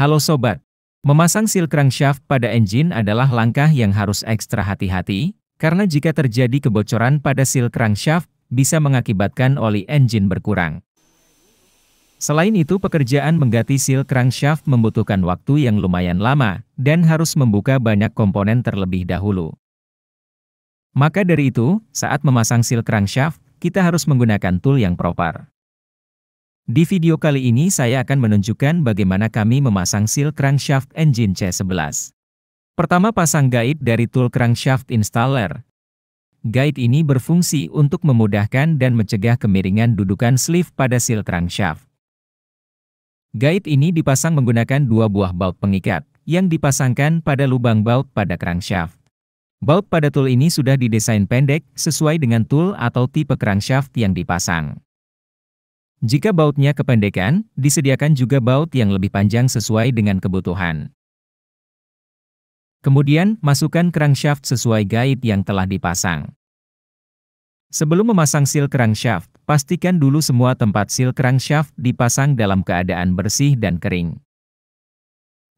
Halo sobat, memasang seal crankshaft pada engine adalah langkah yang harus ekstra hati-hati, karena jika terjadi kebocoran pada seal crankshaft, bisa mengakibatkan oli engine berkurang. Selain itu pekerjaan mengganti seal crankshaft membutuhkan waktu yang lumayan lama, dan harus membuka banyak komponen terlebih dahulu. Maka dari itu, saat memasang seal crankshaft, kita harus menggunakan tool yang proper. Di video kali ini saya akan menunjukkan bagaimana kami memasang seal crankshaft engine C11. Pertama pasang guide dari tool crankshaft installer. Guide ini berfungsi untuk memudahkan dan mencegah kemiringan dudukan sleeve pada seal crankshaft. Guide ini dipasang menggunakan dua buah baut pengikat, yang dipasangkan pada lubang baut pada crankshaft. Baut pada tool ini sudah didesain pendek, sesuai dengan tool atau tipe crankshaft yang dipasang. Jika bautnya kependekan, disediakan juga baut yang lebih panjang sesuai dengan kebutuhan. Kemudian, masukkan crankshaft sesuai guide yang telah dipasang. Sebelum memasang seal crankshaft, pastikan dulu semua tempat seal crankshaft dipasang dalam keadaan bersih dan kering.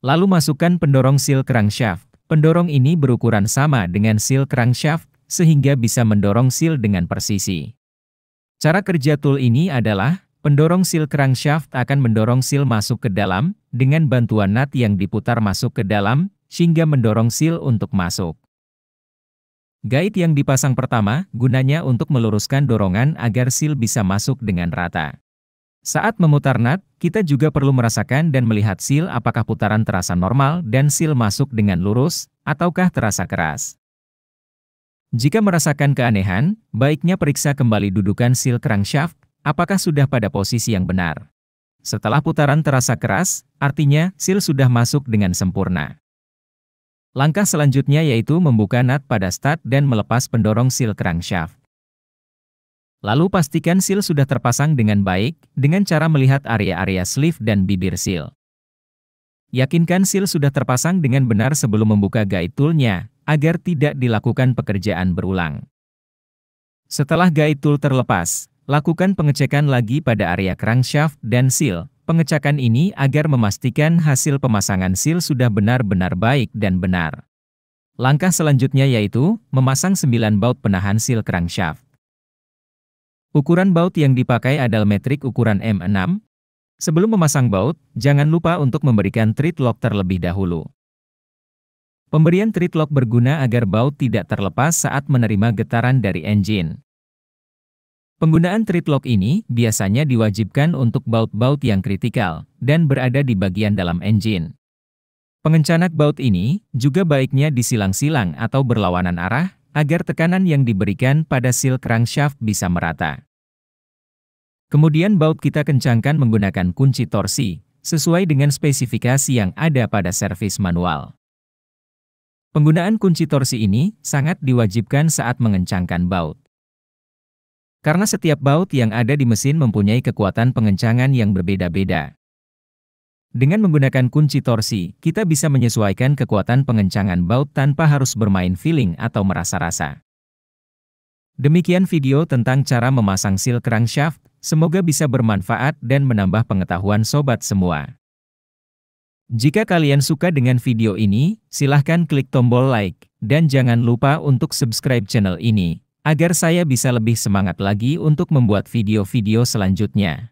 Lalu masukkan pendorong seal crankshaft. Pendorong ini berukuran sama dengan seal crankshaft, sehingga bisa mendorong seal dengan persisi. Cara kerja tool ini adalah Pendorong seal crankshaft akan mendorong seal masuk ke dalam, dengan bantuan nut yang diputar masuk ke dalam, sehingga mendorong seal untuk masuk. Guide yang dipasang pertama, gunanya untuk meluruskan dorongan agar seal bisa masuk dengan rata. Saat memutar nut, kita juga perlu merasakan dan melihat seal apakah putaran terasa normal dan seal masuk dengan lurus, ataukah terasa keras. Jika merasakan keanehan, baiknya periksa kembali dudukan seal crankshaft apakah sudah pada posisi yang benar. Setelah putaran terasa keras, artinya seal sudah masuk dengan sempurna. Langkah selanjutnya yaitu membuka nut pada start dan melepas pendorong seal crankshaft. Lalu pastikan seal sudah terpasang dengan baik dengan cara melihat area-area sleeve dan bibir seal. Yakinkan seal sudah terpasang dengan benar sebelum membuka guide toolnya, agar tidak dilakukan pekerjaan berulang. Setelah guide tool terlepas, Lakukan pengecekan lagi pada area crankshaft dan seal. Pengecekan ini agar memastikan hasil pemasangan seal sudah benar-benar baik dan benar. Langkah selanjutnya yaitu memasang 9 baut penahan seal crankshaft. Ukuran baut yang dipakai adalah metrik ukuran M6. Sebelum memasang baut, jangan lupa untuk memberikan treat lock terlebih dahulu. Pemberian treat lock berguna agar baut tidak terlepas saat menerima getaran dari engine. Penggunaan treat lock ini biasanya diwajibkan untuk baut-baut yang kritikal dan berada di bagian dalam engine. Pengencanak baut ini juga baiknya disilang-silang atau berlawanan arah agar tekanan yang diberikan pada seal crankshaft bisa merata. Kemudian baut kita kencangkan menggunakan kunci torsi, sesuai dengan spesifikasi yang ada pada servis manual. Penggunaan kunci torsi ini sangat diwajibkan saat mengencangkan baut. Karena setiap baut yang ada di mesin mempunyai kekuatan pengencangan yang berbeda-beda. Dengan menggunakan kunci torsi, kita bisa menyesuaikan kekuatan pengencangan baut tanpa harus bermain feeling atau merasa-rasa. Demikian video tentang cara memasang seal crankshaft, semoga bisa bermanfaat dan menambah pengetahuan sobat semua. Jika kalian suka dengan video ini, silahkan klik tombol like, dan jangan lupa untuk subscribe channel ini agar saya bisa lebih semangat lagi untuk membuat video-video selanjutnya.